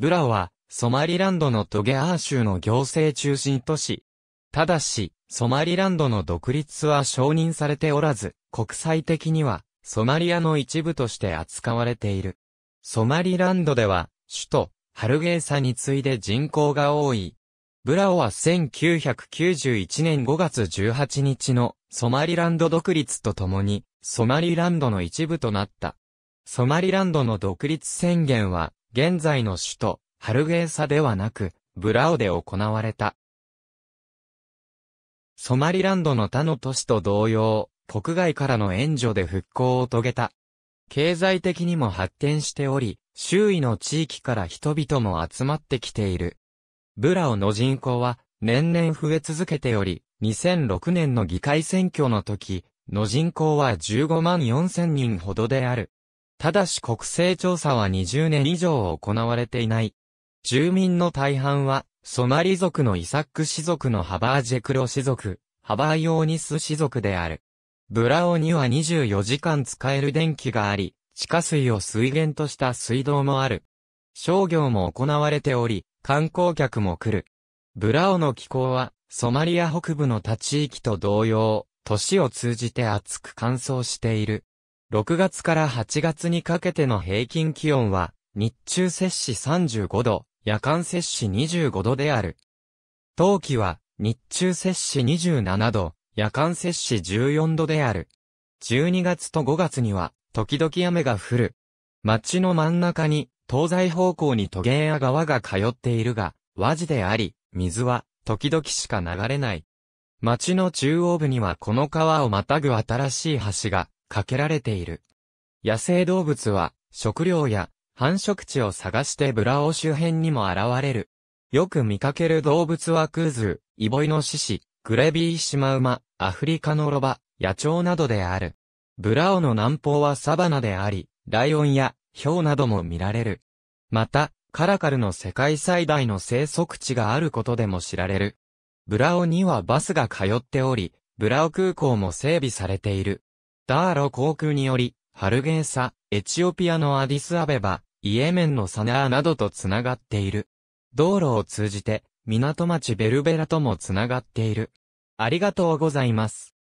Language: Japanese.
ブラは、ソマリランドのトゲアー州の行政中心都市。ただし、ソマリランドの独立は承認されておらず、国際的には、ソマリアの一部として扱われている。ソマリランドでは、首都、ハルゲーサに次いで人口が多い。ブラオは1991年5月18日のソマリランド独立とともにソマリランドの一部となった。ソマリランドの独立宣言は現在の首都、ハルゲーサではなく、ブラオで行われた。ソマリランドの他の都市と同様、国外からの援助で復興を遂げた。経済的にも発展しており、周囲の地域から人々も集まってきている。ブラオの人口は年々増え続けており、2006年の議会選挙の時、の人口は15万4000人ほどである。ただし国勢調査は20年以上行われていない。住民の大半は、ソマリ族のイサック氏族のハバージェクロ氏族、ハバーヨーニス氏族である。ブラオには24時間使える電気があり、地下水を水源とした水道もある。商業も行われており、観光客も来る。ブラオの気候は、ソマリア北部の他地域と同様、年を通じて暑く乾燥している。6月から8月にかけての平均気温は、日中摂氏35度、夜間摂氏25度である。冬季は、日中摂氏27度、夜間摂氏14度である。12月と5月には、時々雨が降る。町の真ん中に、東西方向に都芸や川が通っているが、和地であり、水は、時々しか流れない。町の中央部にはこの川をまたぐ新しい橋が、かけられている。野生動物は食料や繁殖地を探してブラオ周辺にも現れる。よく見かける動物はクーズー、イボイノシシ、グレビーシマウマ、アフリカのロバ、野鳥などである。ブラオの南方はサバナであり、ライオンやヒョウなども見られる。また、カラカルの世界最大の生息地があることでも知られる。ブラオにはバスが通っており、ブラオ空港も整備されている。ダーロ航空により、ハルゲーサ、エチオピアのアディスアベバ、イエメンのサナーなどと繋がっている。道路を通じて、港町ベルベラとも繋がっている。ありがとうございます。